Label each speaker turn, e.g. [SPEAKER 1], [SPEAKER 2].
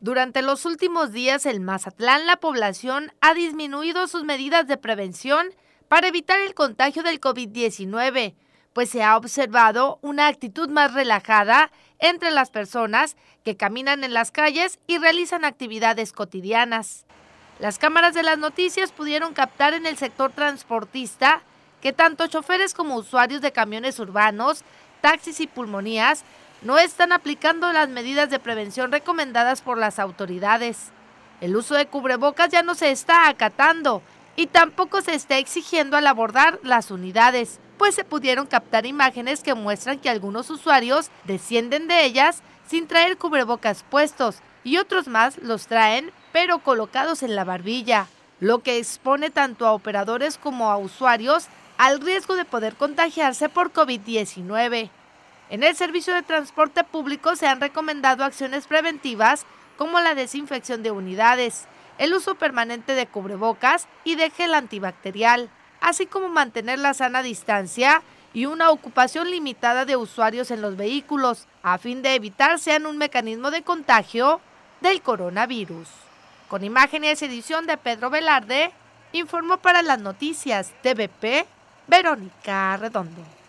[SPEAKER 1] Durante los últimos días en Mazatlán la población ha disminuido sus medidas de prevención para evitar el contagio del COVID-19, pues se ha observado una actitud más relajada entre las personas que caminan en las calles y realizan actividades cotidianas. Las cámaras de las noticias pudieron captar en el sector transportista que tanto choferes como usuarios de camiones urbanos, taxis y pulmonías no están aplicando las medidas de prevención recomendadas por las autoridades. El uso de cubrebocas ya no se está acatando y tampoco se está exigiendo al abordar las unidades, pues se pudieron captar imágenes que muestran que algunos usuarios descienden de ellas sin traer cubrebocas puestos y otros más los traen pero colocados en la barbilla, lo que expone tanto a operadores como a usuarios al riesgo de poder contagiarse por COVID-19. En el servicio de transporte público se han recomendado acciones preventivas como la desinfección de unidades, el uso permanente de cubrebocas y de gel antibacterial, así como mantener la sana distancia y una ocupación limitada de usuarios en los vehículos, a fin de evitar sean un mecanismo de contagio del coronavirus. Con imágenes edición de Pedro Velarde, informó para las noticias TVP Verónica Redondo.